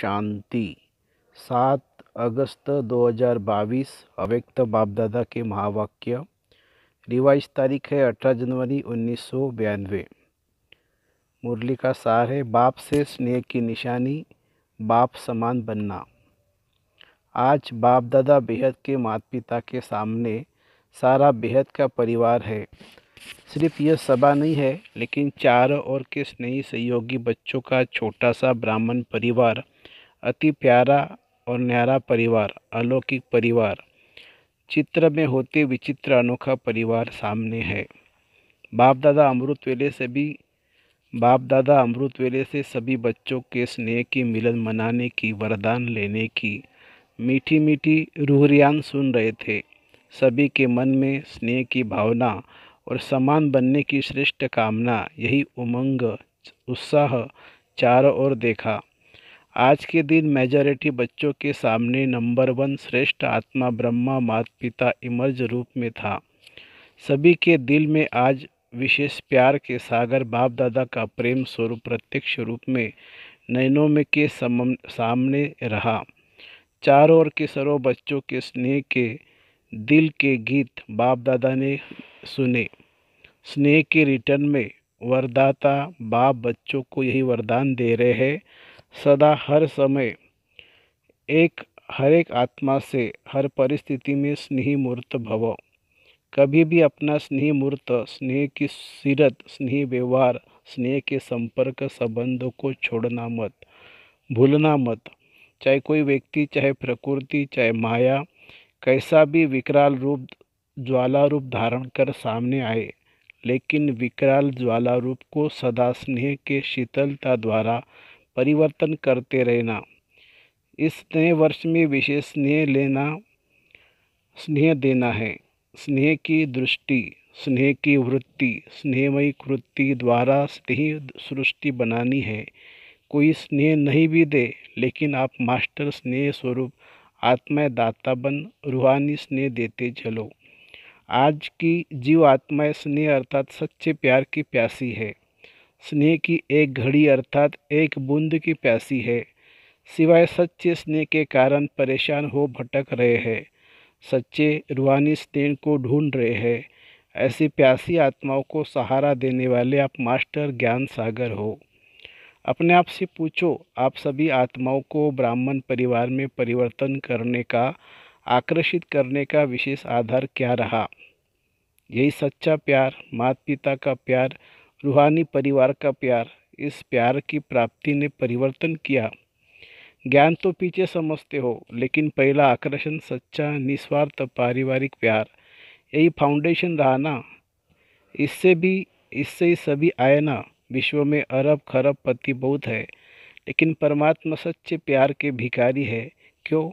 शांति सात अगस्त 2022 अव्यक्त बाप दादा के महावाक्य रिवाइज तारीख है 18 जनवरी उन्नीस मुरली का सार है बाप से स्नेह की निशानी बाप समान बनना आज बाप दादा बेहद के माता पिता के सामने सारा बेहद का परिवार है सिर्फ यह सभा नहीं है लेकिन चारों और के स्नेही सहयोगी बच्चों का छोटा सा ब्राह्मण परिवार अति प्यारा और न्यारा परिवार अलौकिक परिवार चित्र में होते विचित्र अनोखा परिवार सामने है बाप दादा अमृत वेले से भी बाप दादा अमृत वेले से सभी बच्चों के स्नेह की मिलन मनाने की वरदान लेने की मीठी मीठी रूहरियान सुन रहे थे सभी के मन में स्नेह की भावना और समान बनने की श्रेष्ठ कामना यही उमंग उत्साह चारों ओर देखा आज के दिन मेजॉरिटी बच्चों के सामने नंबर वन श्रेष्ठ आत्मा ब्रह्मा माता पिता इमर्ज रूप में था सभी के दिल में आज विशेष प्यार के सागर बाप दादा का प्रेम स्वरूप प्रत्यक्ष रूप में नयनों में के समम, सामने रहा चारों ओर के सरो बच्चों के स्नेह के दिल के गीत बाप दादा ने सुने स्नेह के रिटर्न में वरदाता बाप बच्चों को यही वरदान दे रहे हैं सदा हर समय एक हर एक आत्मा से हर परिस्थिति में स्नेह मूर्त भव कभी भी अपना स्नेह मूर्त स्नेह की सीरत स्नेह व्यवहार स्नेह के संपर्क संबंधों को छोड़ना मत भूलना मत चाहे कोई व्यक्ति चाहे प्रकृति चाहे माया कैसा भी विकराल रूप ज्वाला रूप धारण कर सामने आए लेकिन विकराल ज्वाला रूप को सदा स्नेह के शीतलता द्वारा परिवर्तन करते रहना इस नए वर्ष में विशेष स्नेह लेना स्नेह देना है स्नेह की दृष्टि स्नेह की वृत्ति स्नेहमयी वृत्ति द्वारा स्नेह सृष्टि बनानी है कोई स्नेह नहीं भी दे लेकिन आप मास्टर स्नेह स्वरूप आत्माएँ दाता बन रूहानी स्नेह देते चलो आज की जीव आत्माएँ स्नेह अर्थात सच्चे प्यार की प्यासी है स्नेह की एक घड़ी अर्थात एक बूंद की प्यासी है सिवाय सच्चे स्नेह के कारण परेशान हो भटक रहे हैं सच्चे रूहानी स्नेह को ढूंढ रहे हैं ऐसी प्यासी आत्माओं को सहारा देने वाले आप मास्टर ज्ञान सागर हो अपने आप से पूछो आप सभी आत्माओं को ब्राह्मण परिवार में परिवर्तन करने का आकर्षित करने का विशेष आधार क्या रहा यही सच्चा प्यार माता पिता का प्यार रूहानी परिवार का प्यार इस प्यार की प्राप्ति ने परिवर्तन किया ज्ञान तो पीछे समझते हो लेकिन पहला आकर्षण सच्चा निस्वार्थ पारिवारिक प्यार यही फाउंडेशन रहा ना इससे भी इससे ही सभी आए ना विश्व में अरब खरब पति बहुत है लेकिन परमात्मा सच्चे प्यार के भिखारी है क्यों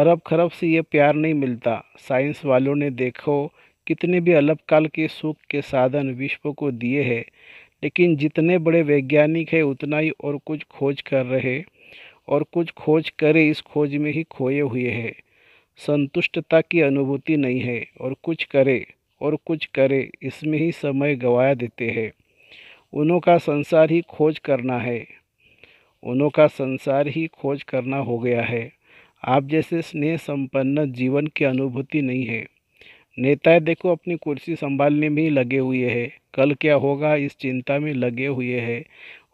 अरब खरब से यह प्यार नहीं मिलता साइंस वालों ने देखो कितने भी अलग काल के सुख के साधन विश्व को दिए हैं लेकिन जितने बड़े वैज्ञानिक है उतना ही और कुछ खोज कर रहे और कुछ खोज करे इस खोज में ही खोए हुए है संतुष्टता की अनुभूति नहीं है और कुछ करे और कुछ करे इसमें ही समय गवाया देते हैं उनों का संसार ही खोज करना है उनों का संसार ही खोज करना हो गया है आप जैसे स्नेह संपन्न जीवन की अनुभूति नहीं है नेताएं देखो अपनी कुर्सी संभालने में ही लगे हुए हैं कल क्या होगा इस चिंता में लगे हुए हैं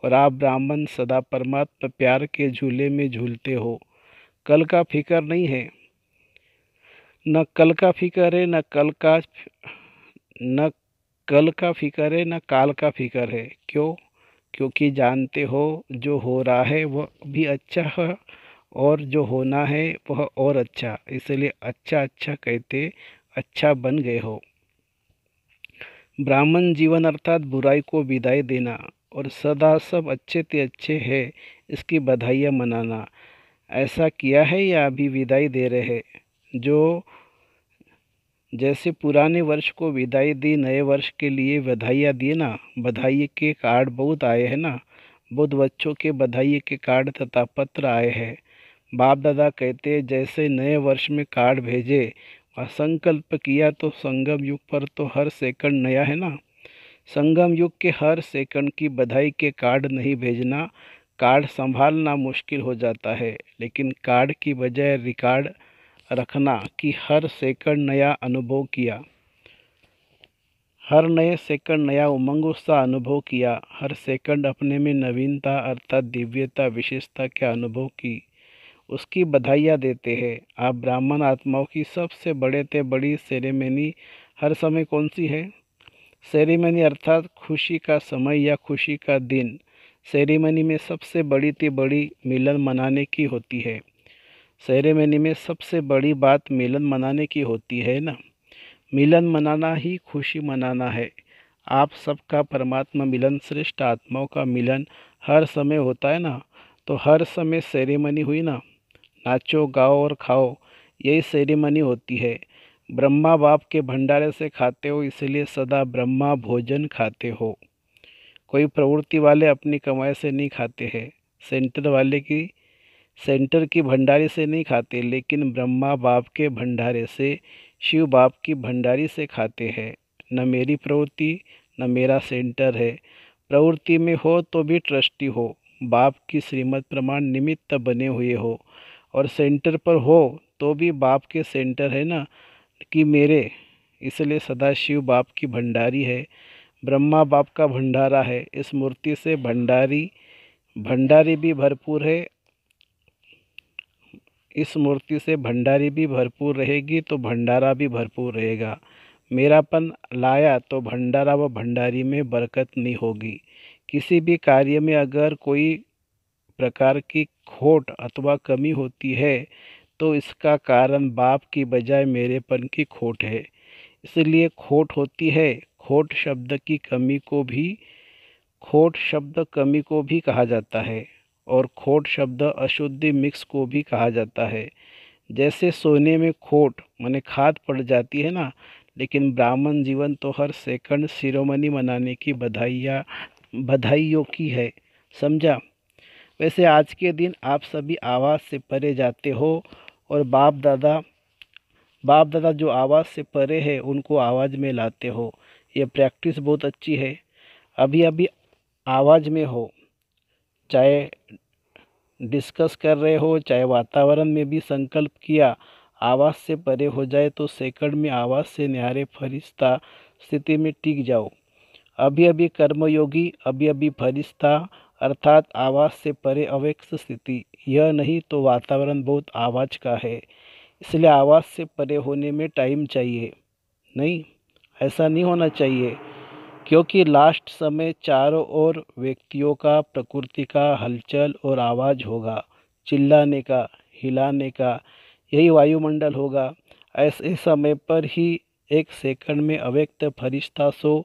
और आप ब्राह्मण सदा परमात्मा प्यार के झूले में झूलते हो कल का फिक्र नहीं है न कल का फिक्र है न कल का न कल का फिक्र है न काल का फिक्र है क्यों क्योंकि जानते हो जो हो रहा है वह भी अच्छा है और जो होना है वह और अच्छा इसलिए अच्छा अच्छा कहते अच्छा बन गए हो ब्राह्मण जीवन अर्थात बुराई को विदाई देना और सदा सब अच्छे ते अच्छे है इसकी बधाइयाँ मनाना ऐसा किया है या अभी विदाई दे रहे हैं जो जैसे पुराने वर्ष को विदाई दी नए वर्ष के लिए बधाइयाँ दिए ना बधाई के कार्ड बहुत आए हैं ना बुद्ध बच्चों के बधाई के कार्ड तथा पत्र आए हैं बाप दादा कहते जैसे नए वर्ष में कार्ड भेजे संकल्प किया तो संगम युग पर तो हर सेकंड नया है ना संगम युग के हर सेकंड की बधाई के कार्ड नहीं भेजना कार्ड संभालना मुश्किल हो जाता है लेकिन कार्ड की बजाय रिकॉर्ड रखना कि हर सेकंड नया अनुभव किया हर नए सेकंड नया उमंग उत्साह अनुभव किया हर सेकंड अपने में नवीनता अर्थात दिव्यता विशेषता के अनुभव की उसकी बधाइयाँ देते हैं आप ब्राह्मण आत्माओं की सबसे बड़े ते बड़ी सेरेमनी हर समय कौन सी है सेरेमनी अर्थात खुशी का समय या खुशी का दिन सेरेमनी में सबसे बड़ी ती बड़ी मिलन मनाने की होती है सेरेमनी में सबसे बड़ी बात मिलन मनाने की होती है ना मिलन मनाना ही खुशी मनाना है आप सबका परमात्मा मिलन श्रेष्ठ आत्माओं का मिलन हर समय होता है ना तो हर समय सेरेमनी हुई ना नाचो गाओ और खाओ यही सेरेमनी होती है ब्रह्मा बाप के भंडारे से खाते हो इसलिए सदा ब्रह्मा भोजन खाते हो कोई प्रवृत्ति वाले अपनी कमाई से नहीं खाते हैं सेंटर वाले की सेंटर की भंडारी से नहीं खाते लेकिन ब्रह्मा बाप के भंडारे से शिव बाप की भंडारी से खाते हैं न मेरी प्रवृत्ति न मेरा सेंटर है प्रवृत्ति में हो तो भी ट्रस्टी हो बाप की श्रीमत प्रमाण निमित्त बने हुए हो और सेंटर पर हो तो भी बाप के सेंटर है ना कि मेरे इसलिए सदाशिव बाप की भंडारी है ब्रह्मा बाप का भंडारा है इस मूर्ति से भंडारी भंडारी भी भरपूर है इस मूर्ति से भंडारी भी भरपूर रहेगी तो भंडारा भी भरपूर रहेगा मेरापन लाया तो भंडारा व भंडारी में बरकत नहीं होगी किसी भी कार्य में अगर कोई प्रकार की खोट अथवा कमी होती है तो इसका कारण बाप की बजाय मेरेपन की खोट है इसलिए खोट होती है खोट शब्द की कमी को भी खोट शब्द कमी को भी कहा जाता है और खोट शब्द अशुद्धि मिक्स को भी कहा जाता है जैसे सोने में खोट माने खाद पड़ जाती है ना लेकिन ब्राह्मण जीवन तो हर सेकंड सिरोमनी मनाने की बधाइयाँ बधाइयों की है समझा वैसे आज के दिन आप सभी आवाज़ से परे जाते हो और बाप दादा बाप दादा जो आवाज़ से परे है उनको आवाज़ में लाते हो यह प्रैक्टिस बहुत अच्छी है अभी अभी आवाज़ में हो चाहे डिस्कस कर रहे हो चाहे वातावरण में भी संकल्प किया आवाज़ से परे हो जाए तो सेकंड में आवाज़ से न्यारे फरिश्ता स्थिति में टिक जाओ अभी अभी कर्मयोगी अभी अभी फरिश्ता अर्थात आवाज़ से परे अव्यक्त स्थिति यह नहीं तो वातावरण बहुत आवाज़ का है इसलिए आवाज़ से परे होने में टाइम चाहिए नहीं ऐसा नहीं होना चाहिए क्योंकि लास्ट समय चारों ओर व्यक्तियों का प्रकृति का हलचल और आवाज़ होगा चिल्लाने का हिलाने का यही वायुमंडल होगा ऐसे समय पर ही एक सेकंड में अव्यक्त फरिश्ता सो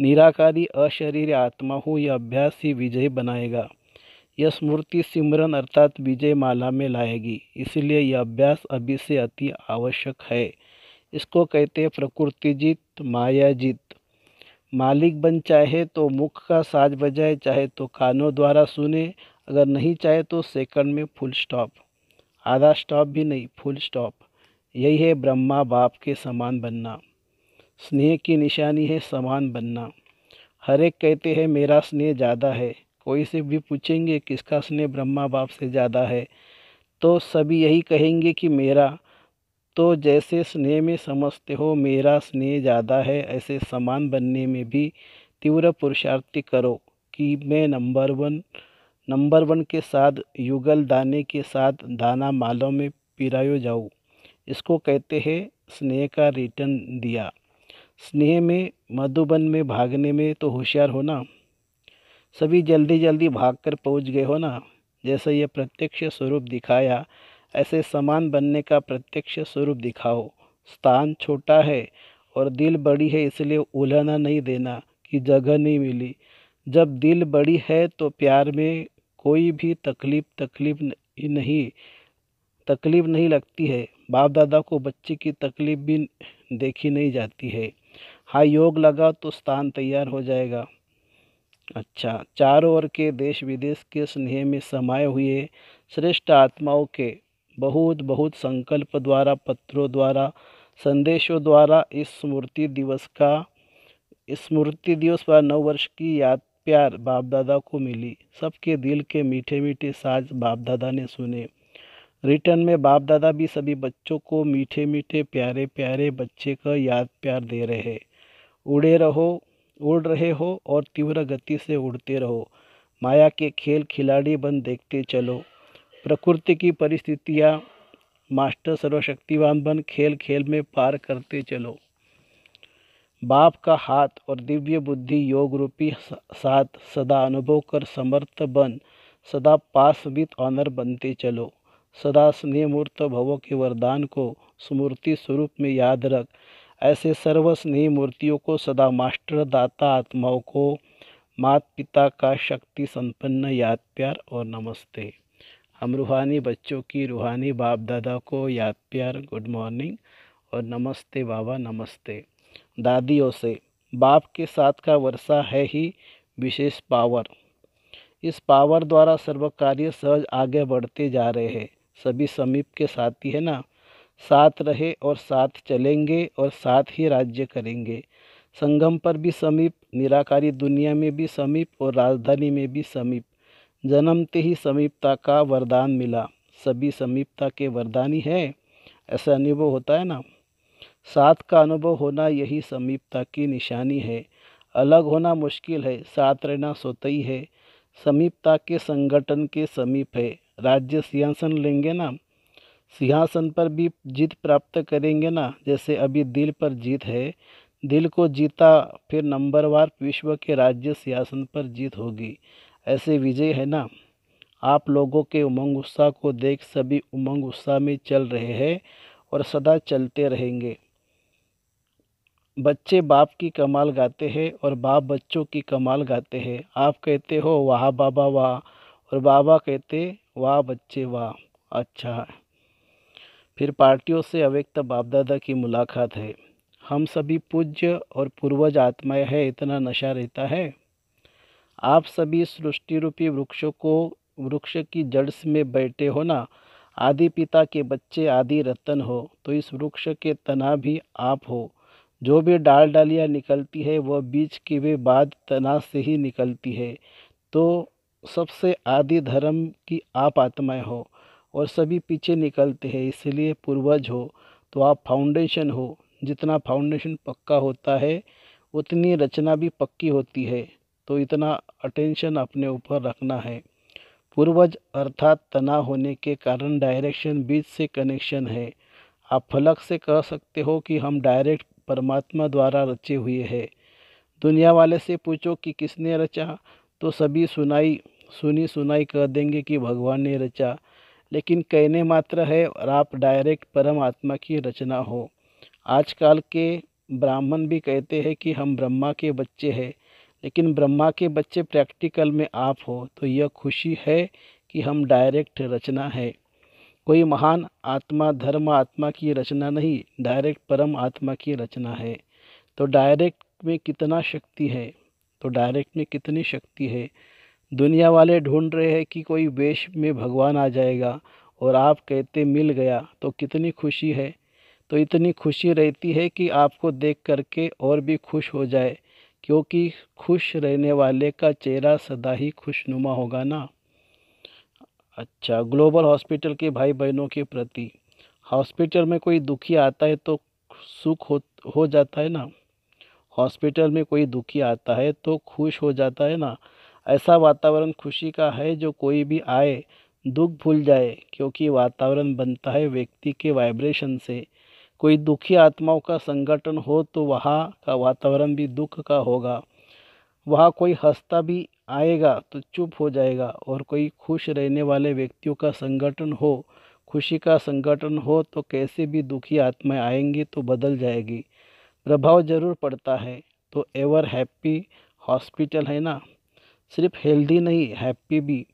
निराकारी अशरीर आत्मा हूँ यह अभ्यास ही विजय बनाएगा यह स्मृति सिमरन अर्थात विजय माला में लाएगी इसलिए यह अभ्यास अभी से अति आवश्यक है इसको कहते हैं प्रकृतिजीत मायाजीत मालिक बन चाहे तो मुख का साज बजाए चाहे तो कानों द्वारा सुने अगर नहीं चाहे तो सेकंड में फुल स्टॉप आधा स्टॉप भी नहीं फुल स्टॉप यही है ब्रह्मा बाप के समान बनना स्नेह की निशानी है समान बनना हर एक कहते हैं मेरा स्नेह ज़्यादा है कोई से भी पूछेंगे किसका स्नेह ब्रह्मा बाप से ज़्यादा है तो सभी यही कहेंगे कि मेरा तो जैसे स्नेह में समझते हो मेरा स्नेह ज़्यादा है ऐसे समान बनने में भी तीव्र पुरुषार्थी करो कि मैं नंबर वन नंबर वन के साथ युगल दाने के साथ दाना मालों में पिरायो जाऊँ इसको कहते हैं स्नेह का रिटर्न दिया स्नेह में मधुबन में भागने में तो होशियार हो ना सभी जल्दी जल्दी भागकर पहुंच गए हो ना जैसे यह प्रत्यक्ष स्वरूप दिखाया ऐसे समान बनने का प्रत्यक्ष स्वरूप दिखाओ स्थान छोटा है और दिल बड़ी है इसलिए उलहना नहीं देना कि जगह नहीं मिली जब दिल बड़ी है तो प्यार में कोई भी तकलीफ़ तकलीफ़ नहीं तकलीफ़ नहीं लगती है बाप दादा को बच्चे की तकलीफ़ भी देखी नहीं जाती है हाँ योग लगा तो स्थान तैयार हो जाएगा अच्छा चारों ओर के देश विदेश के स्नेह में समाये हुए श्रेष्ठ आत्माओं के बहुत बहुत संकल्प द्वारा पत्रों द्वारा संदेशों द्वारा इस स्मृति दिवस का स्मृति दिवस पर नव वर्ष की याद प्यार बाप दादा को मिली सबके दिल के मीठे मीठे साज बाप दादा ने सुने रिटर्न में बाप दादा भी सभी बच्चों को मीठे मीठे प्यारे प्यारे बच्चे का याद प्यार दे रहे उड़े रहो उड़ रहे हो और तीव्र गति से उड़ते रहो माया के खेल खिलाड़ी बन देखते चलो प्रकृति की परिस्थितियाँ मास्टर सर्वशक्तिवान बन खेल खेल में पार करते चलो बाप का हाथ और दिव्य बुद्धि योग रूपी साथ सदा अनुभव कर समर्थ बन सदा पास विथ ऑनर बनते चलो सदा स्नेहमूर्त भवों के वरदान को स्मृति स्वरूप में याद रख ऐसे सर्वस्नेही मूर्तियों को सदा मास्टर दाता आत्माओं को मात पिता का शक्ति संपन्न याद प्यार और नमस्ते हम रूहानी बच्चों की रूहानी बाप दादा को याद प्यार गुड मॉर्निंग और नमस्ते बाबा नमस्ते दादियों से बाप के साथ का वर्षा है ही विशेष पावर इस पावर द्वारा सर्व कार्य सहज आगे बढ़ते जा रहे हैं सभी समीप के साथी है ना साथ रहे और साथ चलेंगे और साथ ही राज्य करेंगे संगम पर भी समीप निराकारी दुनिया में भी समीप और राजधानी में भी समीप जन्मते ही समीपता का वरदान मिला सभी समीपता के वरदानी है ऐसा अनुभव होता है ना साथ का अनुभव होना यही समीपता की निशानी है अलग होना मुश्किल है साथ रहना सोतई है समीपता के संगठन के समीप है राज्य सिंहासन लेंगे ना सिंहासन पर भी जीत प्राप्त करेंगे ना जैसे अभी दिल पर जीत है दिल को जीता फिर नंबरवार विश्व के राज्य सिंहासन पर जीत होगी ऐसे विजय है ना आप लोगों के उमंग उत्साह को देख सभी उमंग उत्साह में चल रहे हैं और सदा चलते रहेंगे बच्चे बाप की कमाल गाते हैं और बाप बच्चों की कमाल गाते हैं आप कहते हो वाह बाबा वाह और बाबा कहते वाह बच्चे वाह अच्छा फिर पार्टियों से अव्यक्त बाप दादा की मुलाकात है हम सभी पूज्य और पूर्वज आत्माएं है इतना नशा रहता है आप सभी सृष्टि रूपी वृक्षों को वृक्ष की जड़ में बैठे हो ना आदि पिता के बच्चे आदि रतन हो तो इस वृक्ष के तना भी आप हो जो भी डाल डालियाँ निकलती है वह बीज के वे बाद तना से ही निकलती है तो सबसे आदि धर्म की आप आत्माएं हो और सभी पीछे निकलते हैं इसलिए पूर्वज हो तो आप फाउंडेशन हो जितना फाउंडेशन पक्का होता है उतनी रचना भी पक्की होती है तो इतना अटेंशन अपने ऊपर रखना है पूर्वज अर्थात तना होने के कारण डायरेक्शन बीच से कनेक्शन है आप फलक से कह सकते हो कि हम डायरेक्ट परमात्मा द्वारा रचे हुए हैं दुनिया वाले से पूछो कि किसने रचा तो सभी सुनाई सुनी सुनाई कह देंगे कि भगवान ने रचा लेकिन कहने मात्र है और आप डायरेक्ट परमात्मा की रचना हो आजकल के ब्राह्मण भी कहते हैं कि हम ब्रह्मा के बच्चे हैं लेकिन ब्रह्मा के बच्चे प्रैक्टिकल में आप हो तो यह खुशी है कि हम डायरेक्ट रचना है कोई महान आत्मा धर्म आत्मा की रचना नहीं डायरेक्ट परम आत्मा की रचना है तो डायरेक्ट में कितना शक्ति है तो डायरेक्ट में कितनी शक्ति है दुनिया वाले ढूंढ रहे हैं कि कोई वेश में भगवान आ जाएगा और आप कहते मिल गया तो कितनी खुशी है तो इतनी खुशी रहती है कि आपको देख करके और भी खुश हो जाए क्योंकि खुश रहने वाले का चेहरा सदा ही खुशनुमा होगा ना अच्छा ग्लोबल हॉस्पिटल के भाई बहनों के प्रति हॉस्पिटल में कोई दुखी आता है तो सुख हो हो जाता है ना हॉस्पिटल में कोई दुखी आता है तो खुश हो जाता है ना ऐसा वातावरण खुशी का है जो कोई भी आए दुख भूल जाए क्योंकि वातावरण बनता है व्यक्ति के वाइब्रेशन से कोई दुखी आत्माओं का संगठन हो तो वहाँ का वातावरण भी दुख का होगा वहाँ कोई हंसता भी आएगा तो चुप हो जाएगा और कोई खुश रहने वाले व्यक्तियों का संगठन हो खुशी का संगठन हो तो कैसे भी दुखी आत्माएं आएंगी तो बदल जाएगी प्रभाव जरूर पड़ता है तो एवर हैप्पी हॉस्पिटल है ना सिर्फ हेल्दी नहीं हैप्पी भी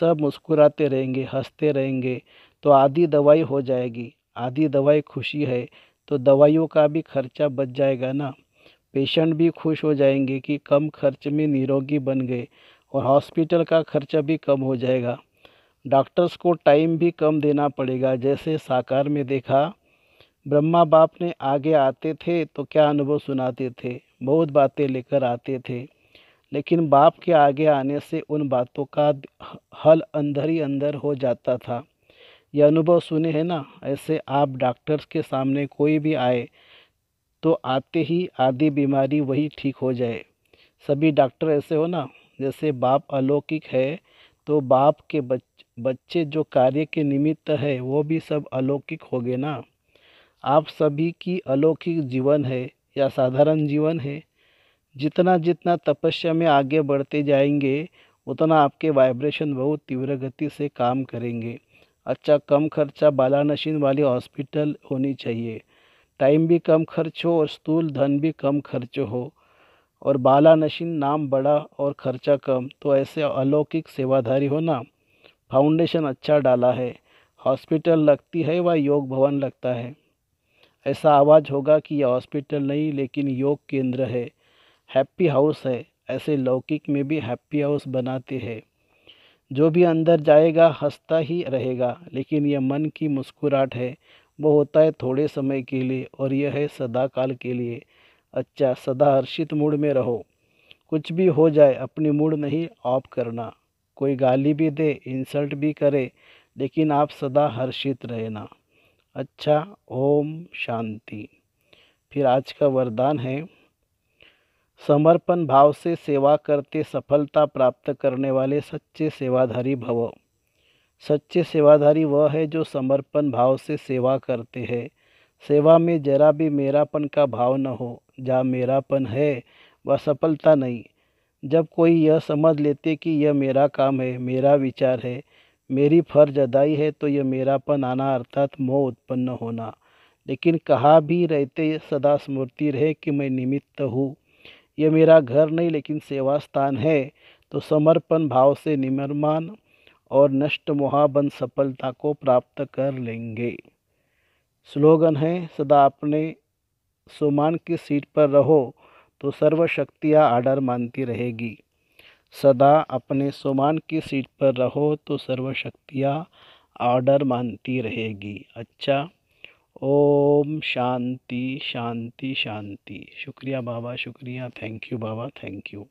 सब मुस्कुराते रहेंगे हंसते रहेंगे तो आधी दवाई हो जाएगी आधी दवाई खुशी है तो दवाइयों का भी खर्चा बच जाएगा ना पेशेंट भी खुश हो जाएंगे कि कम खर्च में निरोगी बन गए और हॉस्पिटल का खर्चा भी कम हो जाएगा डॉक्टर्स को टाइम भी कम देना पड़ेगा जैसे साकार में देखा ब्रह्मा बाप ने आगे आते थे तो क्या अनुभव सुनाते थे बहुत बातें लेकर आते थे लेकिन बाप के आगे आने से उन बातों का हल अंदर ही अंदर हो जाता था यह अनुभव सुने हैं ना ऐसे आप डॉक्टर्स के सामने कोई भी आए तो आते ही आधी बीमारी वही ठीक हो जाए सभी डॉक्टर ऐसे हो ना जैसे बाप अलौकिक है तो बाप के बच बच्चे जो कार्य के निमित्त है वो भी सब अलौकिक हो गए ना आप सभी की अलौकिक जीवन है या साधारण जीवन है जितना जितना तपस्या में आगे बढ़ते जाएंगे उतना आपके वाइब्रेशन बहुत तीव्र गति से काम करेंगे अच्छा कम खर्चा बालानशीन वाली हॉस्पिटल होनी चाहिए टाइम भी कम खर्च हो और स्थूल धन भी कम खर्च हो और बालानशीन नाम बड़ा और खर्चा कम तो ऐसे अलौकिक सेवाधारी होना फाउंडेशन अच्छा डाला है हॉस्पिटल लगती है व योग भवन लगता है ऐसा आवाज़ होगा कि यह हॉस्पिटल नहीं लेकिन योग केंद्र है हैप्पी हाउस है ऐसे लौकिक में भी हैप्पी हाउस बनाते हैं जो भी अंदर जाएगा हंसता ही रहेगा लेकिन यह मन की मुस्कुराहट है वो होता है थोड़े समय के लिए और यह है सदा काल के लिए अच्छा सदा हर्षित मूड में रहो कुछ भी हो जाए अपनी मूड नहीं ऑफ करना कोई गाली भी दे इंसल्ट भी करे लेकिन आप सदा हर्षित रहना अच्छा ओम शांति फिर आज का वरदान है समर्पण भाव से सेवा करते सफलता प्राप्त करने वाले सच्चे सेवाधारी भव सच्चे सेवाधारी वह है जो समर्पण भाव से सेवा करते हैं सेवा में जरा भी मेरापन का भाव न हो जहाँ मेरापन है वह सफलता नहीं जब कोई यह समझ लेते कि यह मेरा काम है मेरा विचार है मेरी फर्ज अदाई है तो यह मेरापन आना अर्थात मोह उत्पन्न होना लेकिन कहा भी रहते सदा स्मृति रहे कि मैं निमित्त हूँ ये मेरा घर नहीं लेकिन सेवा स्थान है तो समर्पण भाव से निमर्मान और नष्ट मोहाबन सफलता को प्राप्त कर लेंगे स्लोगन है सदा अपने सुमान की सीट पर रहो तो सर्वशक्तियाँ आडर मानती रहेगी सदा अपने सुमान की सीट पर रहो तो सर्वशक्तियाँ ऑर्डर मानती रहेगी अच्छा ओम शांति शांति शांति शुक्रिया बाबा शुक्रिया थैंक यू बाबा थैंक यू